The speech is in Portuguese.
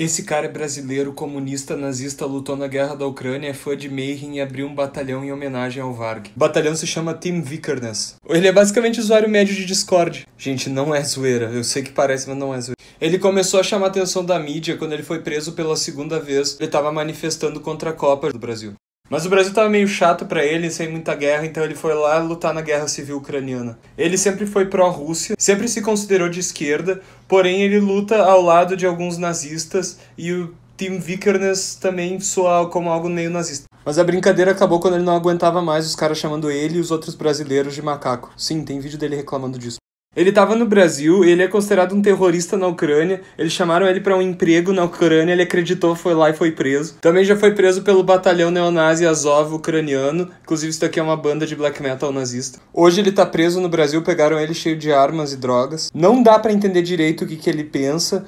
Esse cara é brasileiro, comunista, nazista, lutou na guerra da Ucrânia, é fã de Mayhem e abriu um batalhão em homenagem ao Varg. O batalhão se chama Team Vickerness. Ele é basicamente usuário médio de Discord. Gente, não é zoeira. Eu sei que parece, mas não é zoeira. Ele começou a chamar a atenção da mídia quando ele foi preso pela segunda vez. Ele estava manifestando contra a Copa do Brasil. Mas o Brasil estava meio chato para ele, sem muita guerra, então ele foi lá lutar na guerra civil ucraniana. Ele sempre foi pró-Rússia, sempre se considerou de esquerda, porém ele luta ao lado de alguns nazistas e o Tim Vickerness também soa como algo meio nazista. Mas a brincadeira acabou quando ele não aguentava mais os caras chamando ele e os outros brasileiros de macaco. Sim, tem vídeo dele reclamando disso. Ele estava no Brasil, ele é considerado um terrorista na Ucrânia. Eles chamaram ele para um emprego na Ucrânia, ele acreditou, foi lá e foi preso. Também já foi preso pelo batalhão neonazi Azov ucraniano. Inclusive, isso daqui é uma banda de black metal nazista. Hoje ele tá preso no Brasil, pegaram ele cheio de armas e drogas. Não dá para entender direito o que, que ele pensa,